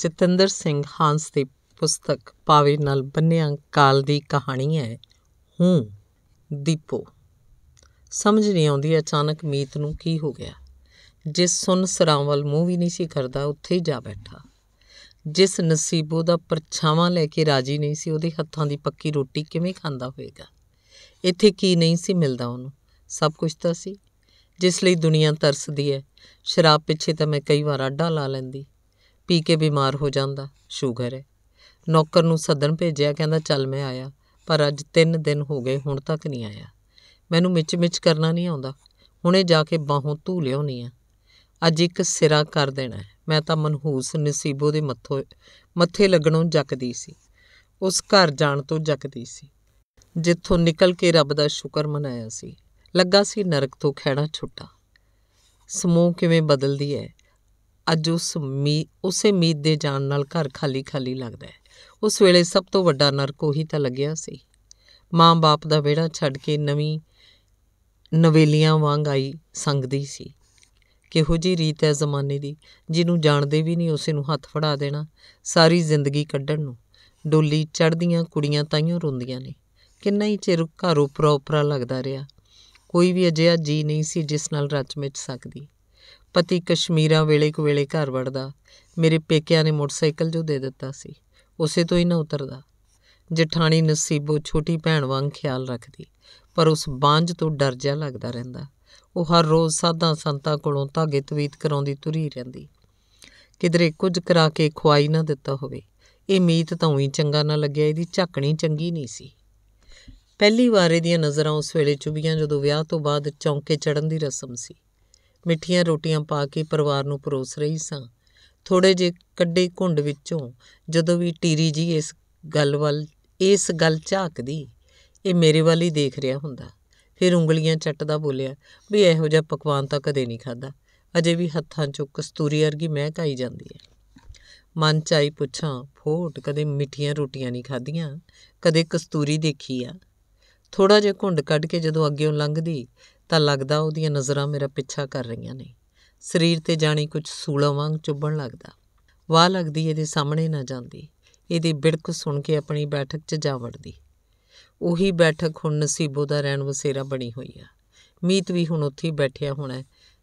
Jatinder Singh Hans ਦੀ ਪੁਸਤਕ ਪਾਵੇ ਨਾਲ ਬੰਨਿਆ ਕਾਲ ਦੀ ਕਹਾਣੀ ਹੈ ਹੂੰ ਦੀਪੋ ਸਮਝ ਨਹੀਂ ਆਉਂਦੀ ਅਚਾਨਕ ਮੀਤ ਨੂੰ ਕੀ ਹੋ ਗਿਆ ਜਿਸ ਸੁਨ ਸਰਾਵਲ ਮੂੰਹ ਵੀ ਨਹੀਂ ਸੀ ਕਰਦਾ ਉੱਥੇ ਹੀ ਜਾ ਬੈਠਾ ਜਿਸ ਨਸੀਬੋ ਦਾ ਪਰਛਾਵਾਂ ਲੈ ਕੇ ਰਾਜੀ ਨਹੀਂ ਸੀ ਉਹਦੇ ਹੱਥਾਂ ਦੀ ਪੱਕੀ ਰੋਟੀ ਕਿਵੇਂ ਖਾਂਦਾ ਹੋਵੇਗਾ ਇੱਥੇ ਕੀ ਨਹੀਂ ਸੀ ਮਿਲਦਾ ਉਹਨੂੰ ਸਭ ਕੁਝ ਤਾਂ ਸੀ ਜਿਸ ਲਈ ਦੁਨੀਆ ਤਰਸਦੀ ਹੈ ਸ਼ਰਾਬ ਪਿੱਛੇ ਤਾਂ ਮੈਂ ਕਈ ਵਾਰ ਆਡਾ ਲਾ ਲੈਂਦੀ ਪੀ ਕੇ ਬਿਮਾਰ ਹੋ ਜਾਂਦਾ ਸ਼ੂਗਰ ਹੈ ਨੌਕਰ ਨੂੰ ਸੱਦਣ ਭੇਜਿਆ ਕਹਿੰਦਾ ਚੱਲ ਮੈਂ ਆਇਆ ਪਰ ਅੱਜ 3 ਦਿਨ ਹੋ ਗਏ ਹੁਣ ਤੱਕ ਨਹੀਂ ਆਇਆ ਮੈਨੂੰ ਮਿੱਚ ਮਿੱਚ ਕਰਨਾ ਨਹੀਂ ਆਉਂਦਾ ਹੁਣੇ ਜਾ ਕੇ ਬਾਹੋਂ ਧੂ ਲਿਆਉਣੀ ਆ ਅੱਜ ਇੱਕ ਸਿਰਾ ਕਰ ਦੇਣਾ ਮੈਂ ਤਾਂ ਮਨਹੂਸ ਨਸੀਬੋ ਦੇ ਮੱਥੇ ਮੱਥੇ ਲੱਗਣੋਂ ਜੱਕਦੀ ਸੀ ਉਸ ਘਰ ਜਾਣ ਤੋਂ ਜੱਕਦੀ ਸੀ ਜਿੱਥੋਂ ਨਿਕਲ ਕੇ ਰੱਬ ਦਾ ਸ਼ੁਕਰ ਮਨਾਇਆ ਸੀ ਲੱਗਾ ਸੀ ਨਰਕ ਤੋਂ ਖੈੜਾ ਛੁੱਟਾ ਸਮੂਹ ਕਿਵੇਂ ਬਦਲਦੀ ਹੈ ਅੱਜ ਉਸ ਮੀ ਉਸੇ ਮੀਤ ਦੇ ਜਾਣ ਨਾਲ ਘਰ ਖਾਲੀ ਖਾਲੀ ਲੱਗਦਾ ਹੈ ਉਸ ਵੇਲੇ ਸਭ ਤੋਂ ਵੱਡਾ ਨਰਕ ਉਹੀ ਤਾਂ ਲੱਗਿਆ ਸੀ ਮਾਂ-ਬਾਪ ਦਾ ਵਿਹੜਾ ਛੱਡ ਕੇ ਨਵੀਂ ਨਵੇਲੀਆਂ ਵਾਂਗ ਆਈ ਸੰਗਦੀ ਸੀ ਕਿਹੋ ਜੀ ਰੀਤ ਹੈ ਜ਼ਮਾਨੇ ਦੀ ਜਿਹਨੂੰ ਜਾਣਦੇ ਵੀ ਨਹੀਂ ਉਸੇ ਨੂੰ ਹੱਥ ਫੜਾ ਦੇਣਾ ਸਾਰੀ ਜ਼ਿੰਦਗੀ ਕੱਢਣ ਨੂੰ ਡੋਲੀ ਚੜਦੀਆਂ ਕੁੜੀਆਂ ਤਾਈਆਂ ਰੋਂਦੀਆਂ ਨੇ ਕਿੰਨਾ ਹੀ ਚਿਰ ਘਰ ਉਪਰ ਉਪਰ ਲੱਗਦਾ ਰਿਹਾ ਕੋਈ ਵੀ ਅਜਿਹਾ ਜੀ ਨਹੀਂ ਸੀ ਜਿਸ ਨਾਲ ਰਚ ਮਿਚ ਸਕਦੀ ਪਤੀ ਕਸ਼ਮੀਰਾਂ ਵੇਲੇ ਕੁ ਵੇਲੇ ਘਰ ਵੜਦਾ ਮੇਰੇ ਪੇਕਿਆਂ ਨੇ ਮੋਟਰਸਾਈਕਲ ਜੋ ਦੇ ਦਿੱਤਾ ਸੀ ਉਸੇ ਤੋਂ ਹੀ ਨਾ ਉਤਰਦਾ ਜਠਾਣੀ ਨਸੀਬੋ ਛੋਟੀ ਭੈਣ ਵਾਂਗ ਖਿਆਲ ਰੱਖਦੀ ਪਰ ਉਸ ਬਾਂਝ ਤੋਂ ਡਰ ਜਿਹਾ ਲੱਗਦਾ ਰਹਿੰਦਾ ਉਹ ਹਰ ਰੋਜ਼ ਸਾਧਾਂ ਸੰਤਾ ਕੋਲੋਂ ਧਾਗੇ ਤਵੀਤ ਕਰਾਉਂਦੀ ਤੁਰੀ ਰਹਿੰਦੀ ਕਿਧਰੇ ਕੁਝ ਕਰਾ ਕੇ ਖੁਆਈ ਨਾ ਦਿੱਤਾ ਹੋਵੇ ਇਹ ਮੀਤ ਤਾਂ ਉਹੀ ਚੰਗਾ ਨਾ ਲੱਗਿਆ ਇਹਦੀ ਝਾਕਣੀ ਚੰਗੀ ਨਹੀਂ ਸੀ ਪਹਿਲੀ ਵਾਰ ਇਹਦੀਆਂ ਨਜ਼ਰਾਂ ਉਸ ਵੇਲੇ ਚੁਬੀਆਂ ਜਦੋਂ ਵਿਆਹ ਤੋਂ ਬਾਅਦ ਚੌਂਕੇ ਚੜਨ ਦੀ ਰਸਮ ਸੀ ਮਿੱਠੀਆਂ ਰੋਟੀਆਂ ਪਾ ਕੇ ਪਰਿਵਾਰ ਨੂੰ ਪਰੋਸ ਰਹੀ ਸਾਂ ਥੋੜੇ ਜਿਹੇ ਕੱਡੇ ਘੁੰਡ ਵਿੱਚੋਂ ਜਦੋਂ ਵੀ ਟੀਰੀ ਜੀ ਇਸ ਗੱਲ ਵੱਲ ਇਸ ਗੱਲ ਝਾਕਦੀ ਇਹ ਮੇਰੇ ਵੱਲ ਹੀ ਦੇਖ ਰਿਹਾ ਹੁੰਦਾ ਫਿਰ ਉਂਗਲੀਆਂ ਚੱਟਦਾ ਬੋਲਿਆ ਵੀ ਇਹੋ ਜਿਹਾ ਪਕਵਾਨ ਤਾਂ ਕਦੇ ਨਹੀਂ ਖਾਦਾ ਅਜੇ ਵੀ ਹੱਥਾਂ 'ਚ ਕਸਤੂਰੀ ਵਰਗੀ ਮਹਿਕ ਆਈ ਜਾਂਦੀ ਹੈ ਮਨ ਚਾਈ ਪੁੱਛਾਂ ਫੋਟ ਕਦੇ ਮਿੱਠੀਆਂ ਰੋਟੀਆਂ ਨਹੀਂ ਖਾਧੀਆਂ ਕਦੇ ਕਸਤੂਰੀ ਦੇਖੀ ਆ ਥੋੜਾ ਜਿਹਾ ਘੁੰਡ ਕੱਢ ਕੇ ਜਦੋਂ ਅੱਗੇੋਂ ਲੰਘਦੀ ਤਾਂ ਲੱਗਦਾ ਉਹਦੀਆਂ ਨਜ਼ਰਾਂ ਮੇਰਾ ਪਿੱਛਾ ਕਰ ਰਹੀਆਂ ਨੇ ਸਰੀਰ ਤੇ ਜਾਣੀ ਕੁਝ ਸੂਲਾ ਵਾਂਗ ਚੁੱਭਣ ਲੱਗਦਾ ਵਾਹ ਲੱਗਦੀ ਇਹਦੇ ਸਾਹਮਣੇ ਨਾ ਜਾਂਦੀ ਇਹਦੇ ਬਿੜਕ ਸੁਣ ਕੇ ਆਪਣੀ ਬੈਠਕ 'ਚ ਜਾ ਵੜਦੀ ਉਹੀ ਬੈਠਕ ਹੁਣ ਨਸੀਬੋ ਦਾ ਰਹਿਣ ਵਸੇਰਾ ਬਣੀ ਹੋਈ ਆ ਮੀਤ ਵੀ ਹੁਣ ਉੱਥੇ ਬੈਠਿਆ ਹੋਣਾ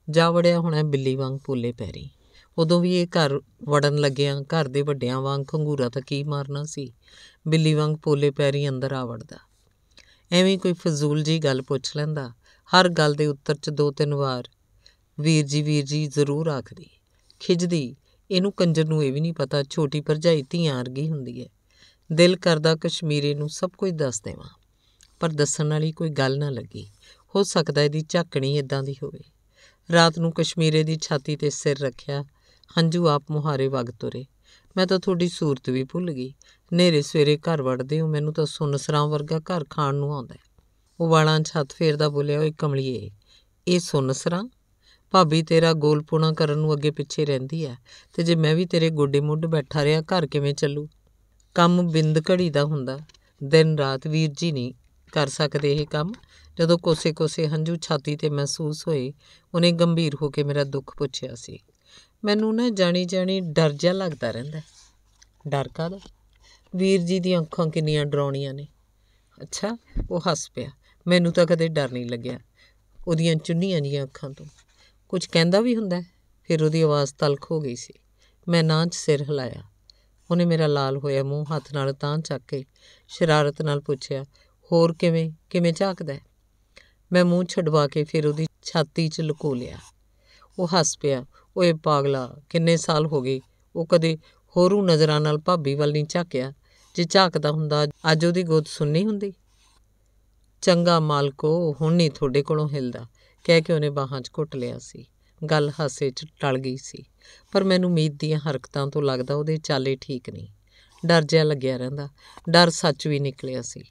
ਜਾ ਵੜਿਆ ਹੋਣਾ ਬਿੱਲੀ ਵਾਂਗ ਪੋਲੇ ਪੈਰੀ ਉਦੋਂ ਵੀ ਇਹ ਘਰ ਵੜਨ ਲੱਗਿਆ ਘਰ ਦੇ ਵੱਡਿਆਂ ਵਾਂਗ ਖੰਗੂਰਾ ਤਾਂ ਕੀ ਮਾਰਨਾ ਸੀ ਬਿੱਲੀ ਵਾਂਗ ਪੋਲੇ ਪੈਰੀ ਅੰਦਰ ਆ ਵੜਦਾ ਐਵੇਂ ਕੋਈ ਫਜ਼ੂਲ ਜੀ ਗੱਲ ਪੁੱਛ ਲੈਂਦਾ ਹਰ ਗੱਲ ਦੇ ਉੱਤਰ 'ਚ ਦੋ ਤਿੰਨ ਵਾਰ ਵੀਰ ਜੀ ਵੀਰ ਜੀ ਜ਼ਰੂਰ ਆਖਦੀ ਖਿਜਦੀ ਇਹਨੂੰ ਕੰਜਰ ਨੂੰ ਇਹ ਵੀ ਨਹੀਂ ਪਤਾ ਛੋਟੀ ਭਰਜਾਈ ਧੀਆਂ ਵਰਗੀ ਹੁੰਦੀ ਹੈ ਦਿਲ ਕਰਦਾ ਕਸ਼ਮੀਰੇ ਨੂੰ ਸਭ ਕੁਝ ਦੱਸ ਦੇਵਾਂ ਪਰ ਦੱਸਣ ਵਾਲੀ ਕੋਈ ਗੱਲ ਨਾ ਲੱਗੀ ਹੋ ਸਕਦਾ ਇਹਦੀ ਝਾਕਣੀ ਇਦਾਂ ਦੀ ਹੋਵੇ ਰਾਤ ਨੂੰ ਕਸ਼ਮੀਰੇ ਦੀ ਛਾਤੀ ਤੇ ਸਿਰ ਰੱਖਿਆ ਹੰਝੂ ਆਪ ਮੁਹਾਰੇ ਵਗ ਤੁਰੇ ਮੈਂ ਤਾਂ ਤੁਹਾਡੀ ਸੂਰਤ ਵੀ ਭੁੱਲ ਗਈ ਨੇਰੇ ਸਵੇਰੇ ਘਰ ਵੜਦੇ ਹੋ ਮੈਨੂੰ ਤਾਂ ਸੁਨਸਰਾਂ ਵਰਗਾ ਘਰ ਖਾਣ ਨੂੰ ਆਉਂਦਾ ਉਹ ਵਾਲਾਂ 'ਚ ਹੱਥ ਫੇਰਦਾ ਬੋਲਿਆ ਓਏ ਕਮਲੀਏ ਇਹ ਸੁਣ ਸਰਾਂ ਭਾਬੀ ਤੇਰਾ ਗੋਲਪੋਣਾ ਕਰਨ ਨੂੰ ਅੱਗੇ ਪਿੱਛੇ ਰਹਿੰਦੀ ਐ ਤੇ ਜੇ ਮੈਂ ਵੀ ਤੇਰੇ ਗੋਡੇ ਮੁੱਢ ਬੈਠਾ ਰਿਆ ਘਰ ਕਿਵੇਂ ਚੱਲੂ ਕੰਮ ਬਿੰਦ ਘੜੀ ਦਾ ਹੁੰਦਾ ਦਿਨ ਰਾਤ ਵੀਰ ਜੀ ਨਹੀਂ ਕਰ ਸਕਦੇ ਇਹ ਕੰਮ ਜਦੋਂ ਕੋਸੇ-ਕੋਸੇ ਹੰਝੂ ਛਾਤੀ ਤੇ ਮਹਿਸੂਸ ਹੋਏ ਉਹਨੇ ਗੰਭੀਰ ਹੋ ਕੇ ਮੇਰਾ ਦੁੱਖ ਪੁੱਛਿਆ ਸੀ ਮੈਨੂੰ ਨਾ ਜਾਣੀ-ਜਾਣੀ ਡਰ ਜਿਹਾ ਲੱਗਦਾ ਰਹਿੰਦਾ ਡਰ ਦਾ ਵੀਰ ਜੀ ਦੀਆਂ ਅੱਖਾਂ ਕਿੰਨੀਆਂ ਡਰਾਉਣੀਆਂ ਨੇ ਅੱਛਾ ਉਹ ਹੱਸ ਪਿਆ ਮੈਨੂੰ ਤਾਂ ਕਦੇ ਡਰ ਨਹੀਂ ਲੱਗਿਆ ਉਹਦੀਆਂ ਚੁੰਨੀਆਂ ਜੀਆਂ ਅੱਖਾਂ ਤੋਂ ਕੁਝ ਕਹਿੰਦਾ ਵੀ ਹੁੰਦਾ ਫਿਰ ਉਹਦੀ ਆਵਾਜ਼ ਤਲਖ ਹੋ ਗਈ ਸੀ ਮੈਂ ਨਾਂ 'ਚ ਸਿਰ ਹਿਲਾਇਆ ਉਹਨੇ ਮੇਰਾ ਲਾਲ ਹੋਇਆ ਮੂੰਹ ਹੱਥ ਨਾਲ ਤਾਂ ਚੱਕ ਕੇ ਸ਼ਰਾਰਤ ਨਾਲ ਪੁੱਛਿਆ ਹੋਰ ਕਿਵੇਂ ਕਿਵੇਂ ਝਾਕਦਾ ਮੈਂ ਮੂੰਹ ਛਡਵਾ ਕੇ ਫਿਰ ਉਹਦੀ ਛਾਤੀ 'ਚ ਲੁਕੋ ਲਿਆ ਉਹ ਹੱਸ ਪਿਆ ਓਏ ਪਾਗਲਾ ਕਿੰਨੇ ਸਾਲ ਹੋ ਗਏ ਉਹ ਕਦੇ ਹੋਰੂ ਨਜ਼ਰਾਂ ਨਾਲ ਭਾਬੀ ਵੱਲ ਨਹੀਂ ਝਾਕਿਆ ਜੇ ਝਾਕਦਾ ਹੁੰਦਾ ਅੱਜ ਉਹਦੀ ਗੋਦ ਸੁਣਨੀ ਹੁੰਦੀ ਚੰਗਾ ਮਾਲਕੋ ਹੁਣ ਨਹੀਂ ਤੁਹਾਡੇ ਕੋਲੋਂ ਹਿਲਦਾ ਕਹਿ ਕੇ ਉਹਨੇ ਬਾਹਾਂ 'ਚ ਘੁੱਟ ਲਿਆ ਸੀ ਗੱਲ ਹਾਸੇ 'ਚ ਟਲ ਗਈ ਸੀ ਪਰ ਮੈਨੂੰ ਮੀਤ ਦੀਆਂ ਹਰਕਤਾਂ ਤੋਂ ਲੱਗਦਾ ਉਹਦੇ ਚਾਲੇ ਠੀਕ ਨਹੀਂ ਡਰ ਜਿਹਾ ਲੱਗਿਆ ਰਹਿੰਦਾ ਡਰ ਸੱਚ ਵੀ ਨਿਕਲਿਆ ਸੀ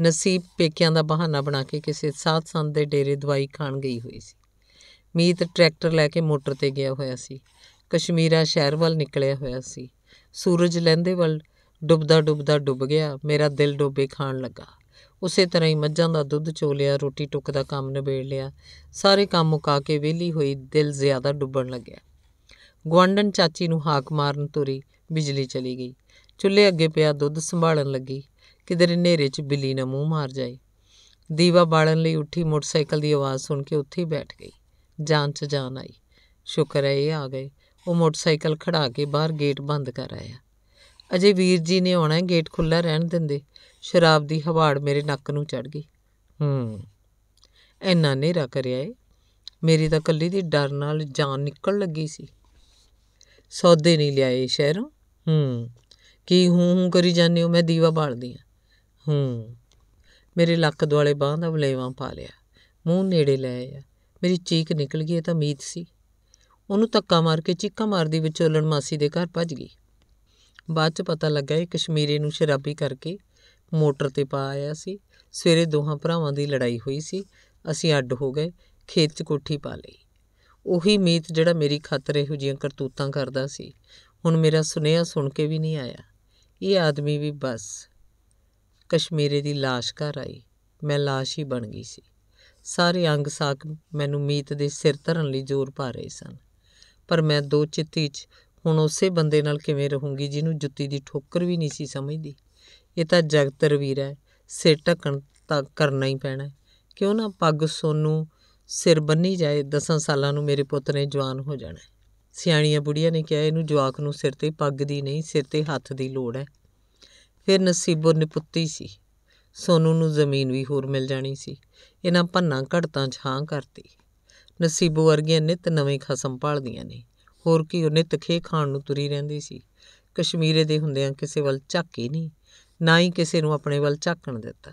ਨਸੀਬ ਪੇਕਿਆਂ ਦਾ ਬਹਾਨਾ ਬਣਾ ਕੇ ਕਿਸੇ ਸਾਧ ਸੰਤ ਦੇ ਡੇਰੇ ਦਵਾਈ ਖਾਣ ਗਈ ਹੋਈ ਸੀ ਮੀਤ ਟਰੈਕਟਰ ਲੈ ਕੇ ਮੋਟਰ ਤੇ ਗਿਆ ਹੋਇਆ ਸੀ ਕਸ਼ਮੀਰਾ ਸ਼ਹਿਰ ਵੱਲ ਨਿਕਲਿਆ ਹੋਇਆ ਸੀ ਸੂਰਜ ਲਹਿੰਦੇ ਵੱਲ ਡੁੱਬਦਾ ਡੁੱਬਦਾ ਡੁੱਬ ਗਿਆ ਮੇਰਾ ਦਿਲ ਡੋਬੇ ਖਾਣ ਲੱਗਾ ਉਸੇ ਤਰ੍ਹਾਂ ਹੀ ਮੱਝਾਂ ਦਾ ਦੁੱਧ ਚੋਲਿਆ ਰੋਟੀ ਟੁੱਕ ਦਾ ਕੰਮ ਨਿਬੇੜ ਲਿਆ ਸਾਰੇ ਕੰਮ ਮੁਕਾ ਕੇ ਵਿਹਲੀ ਹੋਈ ਦਿਲ ਜ਼ਿਆਦਾ ਡੁੱਬਣ ਲੱਗਿਆ ਗਵੰਡਨ ਚਾਚੀ ਨੂੰ ਹਾਕ ਮਾਰਨ ਤੁਰੀ ਬਿਜਲੀ ਚਲੀ ਗਈ ਚੁੱਲ੍ਹੇ ਅੱਗੇ ਪਿਆ ਦੁੱਧ ਸੰਭਾਲਣ ਲੱਗੀ ਕਿਧਰੇ ਹਨੇਰੇ 'ਚ ਬਿੱਲੀ ਨਾ ਮੂੰਹ ਮਾਰ ਜਾਏ ਦੀਵਾ ਬਾਲਣ ਲਈ ਉੱਠੀ ਮੋਟਰਸਾਈਕਲ ਦੀ ਆਵਾਜ਼ ਸੁਣ ਕੇ ਉੱਥੇ ਹੀ ਬੈਠ ਗਈ ਜਾਨ 'ਚ ਜਾਨ ਆਈ ਸ਼ੁਕਰ ਹੈ ਇਹ ਆ ਗਏ ਉਹ ਮੋਟਰਸਾਈਕਲ ਖੜਾ ਕੇ ਬਾਹਰ ਗੇਟ ਬੰਦ ਕਰ ਆਇਆ ਅਜੇ ਵੀਰ ਜੀ ਨੇ ਆਉਣਾ ਗੇਟ ਖੁੱਲਾ ਰਹਿਣ ਦਿੰਦੇ ਸ਼ਰਾਬ ਦੀ ਹਵਾੜ ਮੇਰੇ ਨੱਕ ਨੂੰ ਚੜ ਗਈ ਹੂੰ ਇੰਨਾ ਨੇਰਾ ਕਰਿਆ ਏ ਮੇਰੀ ਤਾਂ ਕੱਲੀ ਦੀ ਡਰ ਨਾਲ ਜਾਨ ਨਿਕਲ ਲੱਗੀ ਸੀ ਸੌਦੇ ਨਹੀਂ ਲਿਆਏ ਸ਼ਹਿਰੋਂ ਹੂੰ ਕੀ ਹੂੰ ਹੂੰ ਕਰੀ ਜਾਂਦੇ ਹੋ ਮੈਂ ਦੀਵਾ ਬਾਲਦੀ ਹਾਂ ਹੂੰ ਮੇਰੇ ਲੱਕ ਦੁਆਲੇ ਬਾਹ ਦਾ ਬਲੇਵਾ ਪਾ ਲਿਆ ਮੂੰਹ ਨੇੜੇ ਲੈ ਆਇਆ ਮੇਰੀ ਚੀਕ ਨਿਕਲ ਗਈ ਇਹ ਤਾਂ ਮੀਤ ਸੀ ਉਹਨੂੰ ਤੱਕਾ ਮਾਰ ਕੇ ਚੀਕਾਂ ਮਾਰਦੀ ਵਿਚੋਲਣ ਮਾਸੀ ਦੇ ਘਰ ਭੱਜ ਗਈ ਬਾਅਦ ਚ ਪਤਾ ਲੱਗਾ ਇਹ ਕਸ਼ਮੀਰੀ ਨੂੰ ਸ਼ਰਾਬੀ ਕਰਕੇ ਮੋਟਰ 'ਤੇ ਪਾ ਆਇਆ ਸੀ ਸਵੇਰੇ ਦੋਹਾਂ ਭਰਾਵਾਂ ਦੀ ਲੜਾਈ ਹੋਈ ਸੀ ਅਸੀਂ ਅੱਡ ਹੋ ਗਏ ਖੇਤ 'ਚ ਕੋਠੀ ਪਾ ਲਈ ਉਹੀ ਮੀਤ ਜਿਹੜਾ ਮੇਰੀ ਖਾਤਰ ਇਹੋ ਜੀਆਂ ਕਰਤੂਤਾਂ ਕਰਦਾ ਸੀ ਹੁਣ ਮੇਰਾ ਸੁਨੇਹਾ ਸੁਣ ਕੇ ਵੀ ਨਹੀਂ ਆਇਆ ਇਹ ਆਦਮੀ ਵੀ ਬਸ ਕਸ਼ਮੀਰੇ ਦੀ লাশ ਘਰ ਆਈ ਮੈਂ লাশ ਹੀ ਬਣ ਗਈ ਸੀ ਸਾਰੇ ਅੰਗ ਸਾਕ ਮੈਨੂੰ ਮੀਤ ਦੇ ਸਿਰ ਧਰਨ ਲਈ ਜ਼ੋਰ ਪਾ ਰਹੇ ਸਨ ਪਰ ਮੈਂ ਦੋ ਚਿੱਤੀ 'ਚ ਹੁਣ ਉਸੇ ਬੰਦੇ ਨਾਲ ਕਿਵੇਂ ਰਹੂੰਗੀ ਜਿਹਨੂੰ ਜੁੱਤੀ ਦੀ ਠੋਕਰ ਵੀ ਨਹੀਂ ਸੀ ਸਮਝਦੀ ਇਹ ਤਾਂ ਜਗਤ ਰਵੀਰ ਹੈ ਸਿਰ ਢੱਕਣ ਤਾਂ ਕਰਨਾ ਹੀ ਪੈਣਾ ਕਿਉਂ ਨਾ ਪੱਗ ਸੋਨੂੰ ਸਿਰ ਬੰਨੀ ਜਾਏ ਦਸਾਂ ਸਾਲਾਂ ਨੂੰ ਮੇਰੇ ਪੁੱਤ ਨੇ ਜਵਾਨ ਹੋ ਜਾਣਾ ਸਿਆਣੀਆਂ ਬੁੜੀਆਂ ਨੇ ਕਿਹਾ ਇਹਨੂੰ ਜਵਾਕ ਨੂੰ ਸਿਰ ਤੇ ਪੱਗ ਦੀ ਨਹੀਂ ਸਿਰ ਤੇ ਹੱਥ ਦੀ ਲੋੜ ਹੈ ਫਿਰ ਨਸੀਬੋ ਨਿਪੁੱਤੀ ਸੀ ਸੋਨੂ ਨੂੰ ਜ਼ਮੀਨ ਵੀ ਹੋਰ ਮਿਲ ਜਾਣੀ ਸੀ ਇਹਨਾਂ ਭੰਨਾ ਘੜਤਾਂ ਛਾਂ ਕਰਤੀ ਨਸੀਬੋ ਵਰਗੀਆਂ ਨਿਤ ਨਵੇਂ ਖਸਮ ਪਾਲਦੀਆਂ ਨੇ ਹੋਰ ਕੀ ਉਹ ਨਿਤ ਖੇ ਖਾਣ ਨੂੰ ਤੁਰੀ ਰਹਿੰਦੀ ਸੀ ਕਸ਼ਮੀਰੇ ਦੇ ਹੁੰਦਿਆਂ ਕਿਸੇ ਵੱਲ ਝਾਕੀ ਨਹੀਂ ਨਾ ਹੀ ਕਿਸੇ ਨੂੰ ਆਪਣੇ ਵੱਲ ਝਾਕਣ ਦਿੱਤਾ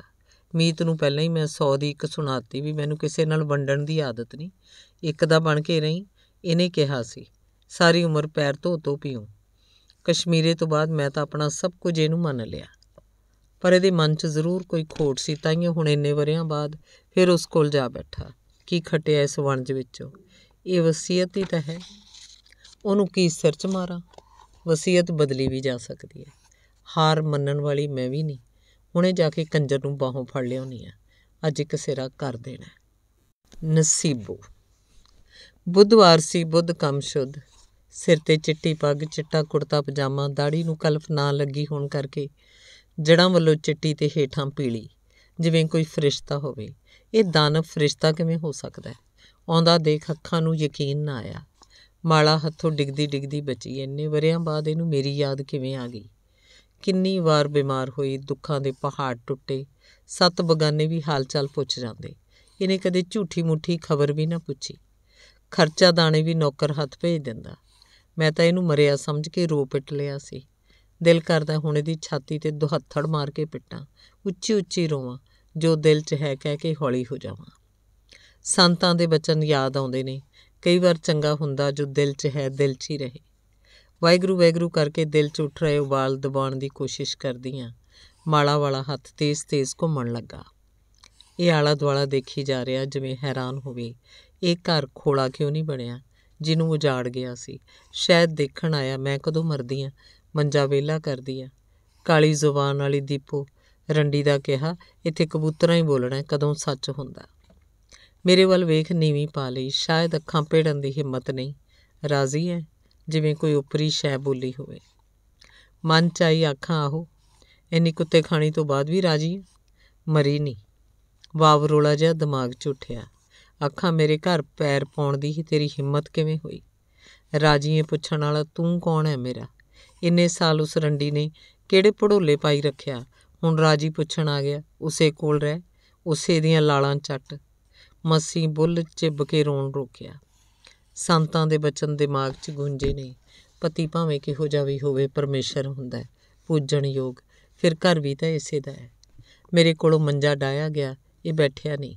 ਮੀਤ ਨੂੰ ਪਹਿਲਾਂ ਹੀ ਮੈਂ 100 ਦੀ ਇੱਕ ਸੁਣਾਤੀ ਵੀ ਮੈਨੂੰ ਕਿਸੇ ਨਾਲ ਵੰਡਣ ਦੀ ਆਦਤ ਨਹੀਂ ਇੱਕ ਦਾ ਬਣ ਕੇ ਰਹੀ ਇਹਨੇ ਕਿਹਾ ਸੀ ਸਾਰੀ ਉਮਰ ਪੈਰ ਧੋ ਧੋ ਪੀਉਂ ਕਸ਼ਮੀਰੇ ਤੋਂ ਬਾਅਦ ਮੈਂ ਤਾਂ ਆਪਣਾ ਸਭ ਕੁਝ ਇਹਨੂੰ ਮੰਨ ਲਿਆ ਪਰ ਇਹਦੇ ਮਨ 'ਚ ਜ਼ਰੂਰ ਕੋਈ ਖੋਟ ਸੀ ਤਾਂ ਹੀ ਹੁਣ ਇੰਨੇ ਵਰਿਆਂ ਬਾਅਦ ਫਿਰ ਉਸ ਕੋਲ ਜਾ ਬੈਠਾ ਕੀ ਖਟਿਆ ਇਸ ਵਣਜ ਵਿੱਚੋਂ ਇਹ ਵਸੀਅਤ ਹੀ ਤਾਂ ਹੈ ਉਹਨੂੰ ਕੀ ਸਿਰ 'ਚ ਮਾਰਾਂ ਵਸੀਅਤ ਬਦਲੀ ਵੀ ਜਾ ਸਕਦੀ ਹੈ ਹਾਰ ਮੰਨਣ ਵਾਲੀ ਮੈਂ ਵੀ ਨਹੀਂ ਹੁਣੇ ਜਾ ਕੇ ਕੰਜਰ ਨੂੰ ਬਾਹੋਂ ਫੜ ਲਿਆਉਣੀ ਆ ਅੱਜ ਇੱਕ ਸਿਰਾ ਕਰ ਦੇਣਾ ਨਸੀਬੋ ਬੁੱਧਵਾਰ ਸੀ ਬੁੱਧ ਕੰਮ ਸ਼ੁੱਧ ਸਿਰ ਤੇ ਚਿੱਟੀ ਪੱਗ ਚਿੱਟਾ ਕੁੜਤਾ ਪਜਾਮਾ ਦਾੜੀ ਨੂੰ ਕਲਫ ਨਾ ਲੱਗੀ ਹੋਣ ਕਰਕੇ ਜੜਾਂ ਵੱਲੋਂ ਚਿੱਟੀ ਤੇ ਹੇਠਾਂ ਪੀਲੀ ਜਿਵੇਂ ਕੋਈ ਫਰਿਸ਼ਤਾ ਹੋਵੇ ਇਹ ਦਾਨਵ ਫਰਿਸ਼ਤਾ ਕਿਵੇਂ ਹੋ ਸਕਦਾ ਹੈ ਆਉਂਦਾ ਦੇਖ ਅੱਖਾਂ ਨੂੰ ਯਕੀਨ ਨਾ ਆਇਆ ਮਾਲਾ ਹੱਥੋਂ ਡਿਗਦੀ ਡਿਗਦੀ ਬਚੀ ਇੰਨੇ ਵਰਿਆਂ ਬਾਅਦ ਇਹਨੂੰ ਮੇਰੀ ਯਾਦ ਕਿਵੇਂ ਆ ਗਈ ਕਿੰਨੀ ਵਾਰ ਬਿਮਾਰ ਹੋਈ ਦੁੱਖਾਂ ਦੇ ਪਹਾੜ ਟੁੱਟੇ ਸੱਤ ਬਗਾਨੇ ਵੀ ਹਾਲਚਾਲ ਪੁੱਛ ਜਾਂਦੇ ਇਹਨੇ ਕਦੇ ਝੂਠੀ ਮੁੱਠੀ ਖਬਰ ਵੀ ਨਾ ਪੁੱਛੀ ਖਰਚਾ ਦਾਣੇ ਵੀ ਨੌਕਰ ਹੱਥ ਭੇਜ ਦਿੰਦਾ ਮੈਂ ਤਾਂ ਇਹਨੂੰ ਮਰਿਆ ਸਮਝ ਕੇ ਰੋ ਪਿੱਟ ਲਿਆ ਸੀ ਦਿਲ ਕਰਦਾ ਹੁਣ ਇਹਦੀ ਛਾਤੀ ਤੇ ਦੁਹੱਥੜ ਮਾਰ ਕੇ ਪਿੱਟਾਂ ਉੱਚੀ ਉੱਚੀ ਰੋਵਾਂ ਜੋ ਦਿਲ 'ਚ ਹੈ ਕਹਿ ਕੇ ਹੌਲੀ ਹੋ ਜਾਵਾਂ ਸੰਤਾਂ ਦੇ ਬਚਨ ਯਾਦ ਆਉਂਦੇ ਨੇ ਕਈ ਵਾਰ ਚੰਗਾ ਹੁੰਦਾ ਜੋ ਦਿਲ 'ਚ ਹੈ ਦਿਲ 'ਚ ਹੀ ਰਹੇ ਵਾਹਿਗੁਰੂ ਵਾਹਿਗੁਰੂ ਕਰਕੇ ਦਿਲ 'ਚ ਉੱਠ ਰਹੇ ਉਬਾਲ ਦਬਾਉਣ ਦੀ ਕੋਸ਼ਿਸ਼ ਕਰਦੀ ਆ ਮਾਲਾ ਵਾਲਾ ਹੱਥ ਤੇਜ਼-ਤੇਜ਼ ਘੁੰਮਣ ਲੱਗਾ ਇਹ ਆਲਾ ਦੁਆਲਾ ਦੇਖੀ ਜਾ ਰਿਹਾ ਜਿਵੇਂ ਹੈਰਾਨ ਹੋਵੇ ਇਹ ਘਰ ਖੋਲਾ ਕਿਉਂ ਨਹੀਂ ਬਣਿਆ ਜਿਹਨੂੰ ਉਜਾੜ ਗਿਆ ਸੀ ਸ਼ਾਇਦ ਦੇਖਣ ਆਇਆ ਮੈਂ ਕਦੋਂ ਮਰਦੀ ਆ ਮੰਜਾ ਵੇਲਾ ਕਰਦੀ ਆ ਕਾਲੀ ਜ਼ੁਬਾਨ ਵਾਲੀ ਦੀਪੋ ਰੰਡੀ ਦਾ ਕਿਹਾ ਇੱਥੇ ਕਬੂਤਰਾਂ ਹੀ ਬੋਲਣਾ ਕਦੋਂ ਸੱਚ ਹੁੰਦਾ ਮੇਰੇ ਵੱਲ ਵੇਖ ਨੀਵੀਂ ਪਾ ਲਈ ਸ਼ਾਇਦ ਅੱਖਾਂ ਪੇੜਨ ਦੀ ਹਿੰਮਤ ਨਹੀਂ ਰਾਜ਼ੀ ਹੈ ਜਿਵੇਂ ਕੋਈ ਉਪਰੀ ਸ਼ੈ ਬੋਲੀ ਹੋਵੇ ਮਨ ਚਾਈ ਅੱਖਾਂ ਆਹੋ ਇੰਨੀ ਕੁੱਤੇ ਖਾਣੀ ਤੋਂ ਬਾਅਦ ਵੀ ਰਾਜੀ ਮਰੀ ਨਹੀਂ ਵਾਵ ਰੋਲਾ ਜਿਹਾ ਦਿਮਾਗ ਚ ਉੱਠਿਆ ਮੇਰੇ ਘਰ ਪੈਰ ਪਾਉਣ ਦੀ ਹੀ ਤੇਰੀ ਹਿੰਮਤ ਕਿਵੇਂ ਹੋਈ ਰਾਜੀਏ ਪੁੱਛਣ ਵਾਲਾ ਤੂੰ ਕੌਣ ਹੈ ਮੇਰਾ ਇੰਨੇ ਸਾਲ ਉਸ ਰੰਡੀ ਨੇ ਕਿਹੜੇ ਪੜੋਲੇ ਪਾਈ ਰੱਖਿਆ ਹੁਣ ਰਾਜੀ ਪੁੱਛਣ ਆ ਗਿਆ ਉਸੇ ਕੋਲ ਰਹਿ ਉਸੇ ਦੀਆਂ ਲਾਲਾਂ ਚੱਟ ਮੱਸੀ ਬੁੱਲ ਚਿਬਕੇ ਕੇ ਰੋਣ ਰੋਕਿਆ ਸੰਤਾਂ ਦੇ ਬਚਨ ਦਿਮਾਗ 'ਚ ਗੂੰਜੇ ਨੇ ਪਤੀ ਭਾਵੇਂ ਕਿਹੋ ਜਿਹਾ ਵੀ ਹੋਵੇ ਪਰਮੇਸ਼ਰ ਹੁੰਦਾ ਪੂਜਣ ਯੋਗ ਫਿਰ ਘਰ ਵੀ ਤਾਂ ਇਸੇ ਦਾ ਹੈ ਮੇਰੇ ਕੋਲੋਂ ਮੰਜਾ ਡਾਇਆ ਗਿਆ ਇਹ ਬੈਠਿਆ ਨਹੀਂ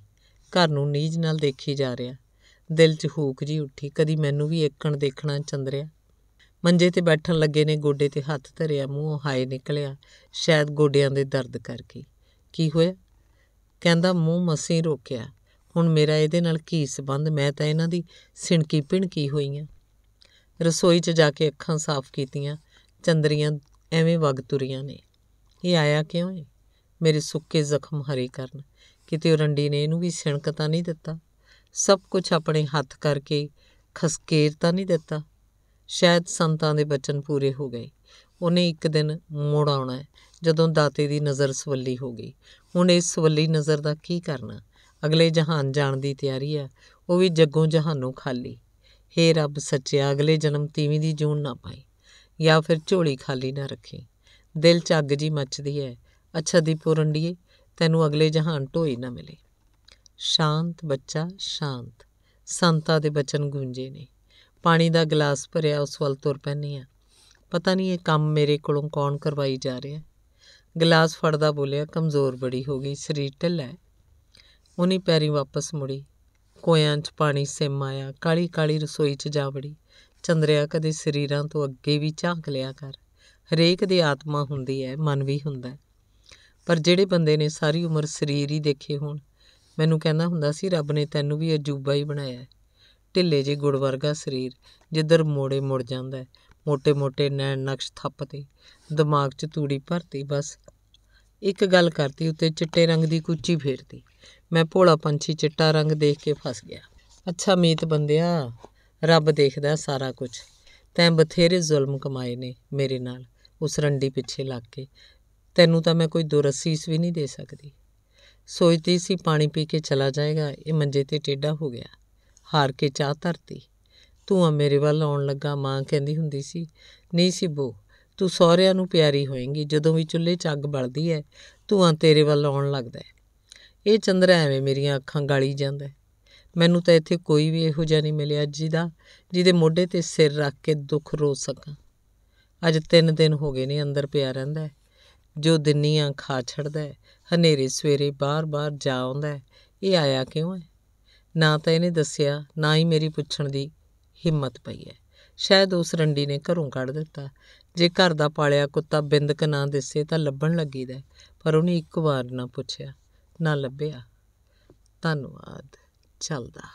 ਘਰ ਨੂੰ ਨੀਜ ਨਾਲ ਦੇਖੀ ਜਾ ਰਿਹਾ ਦਿਲ 'ਚ ਹੂਕ ਜੀ ਉੱਠੀ ਕਦੀ ਮੈਨੂੰ ਵੀ ਏਕਣ ਦੇਖਣਾ ਚੰਦਰਿਆ ਮੰਜੇ ਤੇ ਬੈਠਣ ਲੱਗੇ ਨੇ ਗੋਡੇ ਤੇ ਹੱਥ ਧਰਿਆ ਮੂੰਹੋਂ ਹਾਏ ਨਿਕਲਿਆ ਸ਼ਾਇਦ ਗੋਡਿਆਂ ਦੇ ਦਰਦ ਕਰਕੇ ਕੀ ਹੋਇਆ ਕਹਿੰਦਾ ਮੂੰਹ ਮਸੀਂ ਰੋਕਿਆ ਹੁਣ ਮੇਰਾ ਇਹਦੇ ਨਾਲ ਕੀ ਸਬੰਧ ਮੈਂ ਤਾਂ ਇਹਨਾਂ ਦੀ ਸਿਣਕੀ ਪਿਣਕੀ ਹੋਈ ਆ ਰਸੋਈ 'ਚ ਜਾ ਕੇ ਅੱਖਾਂ ਸਾਫ਼ ਕੀਤੀਆਂ ਚੰਦਰੀਆਂ ਐਵੇਂ ਵਗ ਤੁਰੀਆਂ ਨੇ ਇਹ ਆਇਆ ਕਿਉਂ ਏ ਮੇਰੇ ਸੁੱਕੇ ਜ਼ਖਮ ਹਰੇ ਕਰਨ ਕਿਤੇ ਉਹ ਰੰਡੀ ਨੇ ਇਹਨੂੰ ਵੀ ਸਿਣਕ ਤਾਂ ਨਹੀਂ ਦਿੱਤਾ ਸਭ ਕੁਝ ਆਪਣੇ ਹੱਥ ਕਰਕੇ ਖਸਕੇਰ ਤਾਂ ਨਹੀਂ ਦਿੱਤਾ ਸ਼ਾਇਦ ਸੰਤਾਂ ਦੇ ਬਚਨ ਪੂਰੇ ਹੋ ਗਏ ਉਹਨੇ ਇੱਕ ਦਿਨ ਮੋੜ ਆਉਣਾ ਜਦੋਂ ਦਾਤੇ ਦੀ ਨਜ਼ਰ ਸਵੱਲੀ ਹੋ ਗਈ ਹੁਣ ਇਸ ਸਵੱਲੀ ਨਜ਼ਰ ਦਾ ਕੀ ਕਰਨਾ ਅਗਲੇ ਜਹਾਨ ਜਾਣ ਦੀ ਤਿਆਰੀ ਆ ਉਹ ਵੀ ਜੱਗੋਂ ਜਹਾਨੋਂ ਖਾਲੀ ਹੇ ਰੱਬ ਸੱਚਿਆ ਅਗਲੇ ਜਨਮ ਤੀਵੀਂ ਦੀ ਜੂਨ ਨਾ ਪਾਈ ਜਾਂ ਫਿਰ ਝੋਲੀ ਖਾਲੀ ਨਾ ਰੱਖੀ ਦਿਲ ਚੱਗ ਜੀ ਮੱਚਦੀ ਐ ਅੱਛਾ ਦੀ ਰੰਡੀਏ ਤੈਨੂੰ ਅਗਲੇ ਜਹਾਨ ਢੋਈ ਨਾ ਮਿਲੇ ਸ਼ਾਂਤ ਬੱਚਾ ਸ਼ਾਂਤ ਸੰਤਾ ਦੇ ਬਚਨ ਗੂੰਜੇ ਨੇ ਪਾਣੀ ਦਾ ਗਲਾਸ ਭਰਿਆ ਉਸ ਵੱਲ ਤੁਰ ਪੈਣੀ ਆ ਪਤਾ ਨਹੀਂ ਇਹ ਕੰਮ ਮੇਰੇ ਕੋਲੋਂ ਕੌਣ ਕਰਵਾਈ ਜਾ ਰਿਹਾ ਗਲਾਸ ਫੜਦਾ ਬੋਲਿਆ ਕਮਜ਼ੋਰ ਬੜੀ ਹੋ ਗਈ ਸਰੀਰ ਢਿੱਲਾ ਹੈ ਉਨੀ ਪੈਰੀ ਵਾਪਸ ਮੁੜੀ ਕੋਇਆਂ 'ਚ ਪਾਣੀ ਸਿਮ ਆਇਆ ਕਾਲੀ ਕਾਲੀ ਰਸੋਈ 'ਚ ਜਾ ਵੜੀ ਚੰਦਰਿਆ ਕਦੇ ਸਰੀਰਾਂ ਤੋਂ ਅੱਗੇ ਵੀ ਝਾਂਕ ਲਿਆ ਕਰ ਹਰੇਕ ਦੀ ਆਤਮਾ ਹੁੰਦੀ ਹੈ ਮਨ ਵੀ ਹੁੰਦਾ ਪਰ ਜਿਹੜੇ ਬੰਦੇ ਨੇ ਸਾਰੀ ਉਮਰ ਸਰੀਰ ਹੀ ਦੇਖੇ ਹੋਣ ਮੈਨੂੰ ਕਹਿੰਦਾ ਹੁੰਦਾ ਸੀ ਰੱਬ ਨੇ ਤੈਨੂੰ ਵੀ ਅਜੂਬਾ ਹੀ ਬਣਾਇਆ ਢਿੱਲੇ ਜੇ ਗੁੜ ਵਰਗਾ ਸਰੀਰ ਜਿੱਧਰ ਮੋੜੇ ਮੁੜ ਜਾਂਦਾ ਹੈ ਮੋٹے-ਮੋٹے ਨੈਣ ਨਕਸ਼ ਥੱਪਤੇ ਦਿਮਾਗ 'ਚ ਤੂੜੀ ਭਰਤੀ ਬਸ ਇੱਕ ਗੱਲ ਕਰਤੀ ਉੱਤੇ ਚਿੱਟੇ ਰੰਗ ਦੀ ਕੁੱਚੀ ਫੇਰਤੀ ਮੈਂ ਭੋਲਾ ਪੰਛੀ ਚਿੱਟਾ ਰੰਗ ਦੇਖ ਕੇ ਫਸ ਗਿਆ ਅੱਛਾ ਮੀਤ ਬੰਦਿਆ ਰੱਬ ਦੇਖਦਾ ਸਾਰਾ ਕੁਝ ਤੈਂ ਬਥੇਰੇ ਜ਼ੁਲਮ ਕਮਾਏ ਨੇ ਮੇਰੇ ਨਾਲ ਉਸ ਰੰਡੀ ਪਿੱਛੇ ਲੱਗ ਕੇ ਤੈਨੂੰ ਤਾਂ ਮੈਂ ਕੋਈ ਦੁਰਸੀਸ ਵੀ ਨਹੀਂ ਦੇ ਸਕਦੀ ਸੋਚਦੀ ਸੀ ਪਾਣੀ ਪੀ ਕੇ ਚਲਾ ਜਾਏਗਾ ਇਹ ਮੰਜੇ ਤੇ ਟੇਡਾ ਹੋ ਗਿਆ ਹਾਰ ਕੇ ਚਾਹ ਧਰਤੀ ਤੂੰ ਆ ਮੇਰੇ ਵੱਲ ਆਉਣ ਲੱਗਾ ਮਾਂ ਕਹਿੰਦੀ ਹੁੰਦੀ ਸੀ ਨਹੀਂ ਸੀ ਬੋ ਤੂੰ ਸਹੁਰਿਆਂ ਨੂੰ ਪਿਆਰੀ ਹੋਏਂਗੀ ਜਦੋਂ ਵੀ ਚੁੱਲ੍ਹੇ 'ਚ ਅੱਗ ਬਲਦੀ ਹੈ ਆ ਤੇਰੇ ਵੱਲ ਆਉਣ ਲੱਗਦਾ ਹੈ ਇਹ ਚੰਦਰਾ ਐਵੇਂ ਮੇਰੀਆਂ ਅੱਖਾਂ ਗਾਲੀ ਜਾਂਦਾ ਮੈਨੂੰ ਤਾਂ ਇੱਥੇ ਕੋਈ ਵੀ ਇਹੋ ਜਿਹਾ ਨਹੀਂ ਮਿਲਿਆ ਜਿਹਦਾ ਜਿਹਦੇ ਮੋਢੇ ਤੇ ਸਿਰ ਰੱਖ ਕੇ ਦੁੱਖ ਰੋ ਸਕਾਂ ਅੱਜ 3 ਦਿਨ ਹੋ ਗਏ ਨੇ ਅੰਦਰ ਪਿਆ ਰਹਿੰਦਾ ਜੋ ਦਿਨੀਆਂ ਖਾ ਛੜਦਾ ਹਨੇਰੇ ਸਵੇਰੇ ਬਾਰ-ਬਾਰ ਜਾ ਆਉਂਦਾ ਇਹ ਆਇਆ ਕਿਉਂ ਹੈ ਨਾ ਤਾਂ ਇਹਨੇ ਦੱਸਿਆ ਨਾ ਹੀ ਮੇਰੀ ਪੁੱਛਣ ਦੀ ਹਿੰਮਤ ਪਈ ਹੈ ਸ਼ਾਇਦ ਉਸ ਰੰਡੀ ਨੇ ਘਰੋਂ ਕੱਢ ਦਿੱਤਾ ਜੇ ਘਰ ਦਾ ਪਾਲਿਆ ਕੁੱਤਾ ਬਿੰਦਕ ਨਾ ਦਿਸੇ ਤਾਂ ਲੱਭਣ ਲੱਗੀਦਾ ਪਰ ਉਹਨੇ ਇੱਕ ਵਾਰ ਨਾ ਪੁੱਛਿਆ ਨਾ ਲੱਭਿਆ ਧੰਨਵਾਦ ਚੱਲਦਾ